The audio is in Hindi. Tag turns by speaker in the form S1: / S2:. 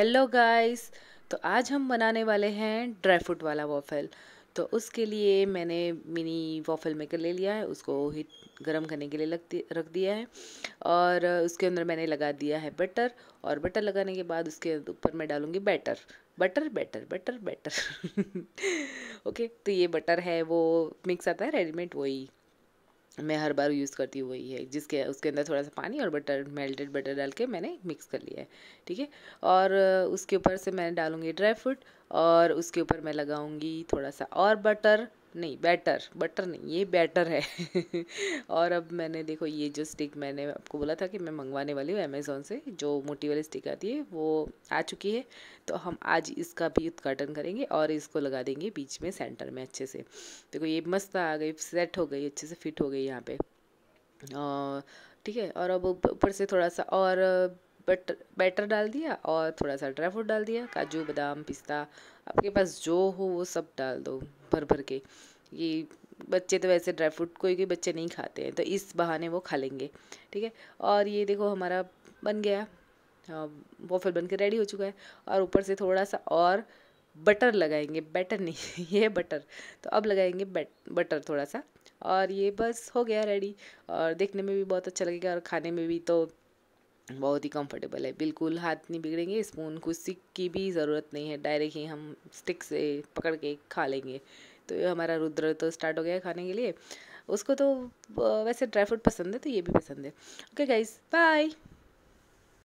S1: हेलो गाइस तो आज हम बनाने वाले हैं ड्राई फ्रूट वाला वॉफल तो उसके लिए मैंने मिनी वॉफल मेकर ले लिया है उसको हीट गर्म करने के लिए लग रख दिया है और उसके अंदर मैंने लगा दिया है बटर और बटर लगाने के बाद उसके ऊपर मैं डालूँगी batter butter batter butter batter okay तो ये बटर है वो मिक्स आता है रेडीमेड वही मैं हर बार यूज़ करती हूँ वही है जिसके उसके अंदर थोड़ा सा पानी और बटर मेल्टेड बटर डाल के मैंने मिक्स कर लिया है ठीक है और उसके ऊपर से मैं डालूँगी ड्राई फ्रूट और उसके ऊपर मैं लगाऊँगी थोड़ा सा और बटर नहीं बैटर बटर नहीं ये बैटर है और अब मैंने देखो ये जो स्टिक मैंने आपको बोला था कि मैं मंगवाने वाली हूँ अमेज़ोन से जो मोटी वाली स्टिक आती है वो आ चुकी है तो हम आज इसका भी उद्घाटन करेंगे और इसको लगा देंगे बीच में सेंटर में अच्छे से देखो ये मस्त आ गई सेट हो गई अच्छे से फिट हो गई यहाँ पर ठीक है और अब ऊपर से थोड़ा सा और बटर बैटर डाल दिया और थोड़ा सा ड्राई फ्रूट डाल दिया काजू बादाम पिस्ता आपके पास जो हो वो सब डाल दो भर भर के ये बच्चे तो वैसे ड्राई फ्रूट कोई कोई बच्चे नहीं खाते हैं तो इस बहाने वो खा लेंगे ठीक है और ये देखो हमारा बन गया वॉफल बन के रेडी हो चुका है और ऊपर से थोड़ा सा और बटर लगाएंगे बैटर नहीं ये बटर तो अब लगाएंगे बट बटर थोड़ा सा और ये बस हो गया रेडी और देखने में भी बहुत अच्छा लगेगा और खाने में भी तो बहुत ही कंफर्टेबल है बिल्कुल हाथ नहीं बिगड़ेंगे स्पून कुछ सिक की भी ज़रूरत नहीं है डायरेक्ट ही हम स्टिक से पकड़ के खा लेंगे तो ये हमारा रुद्र तो स्टार्ट हो गया खाने के लिए उसको तो वैसे ड्राई फ्रूट पसंद है तो ये भी पसंद है ओके गाइज बाय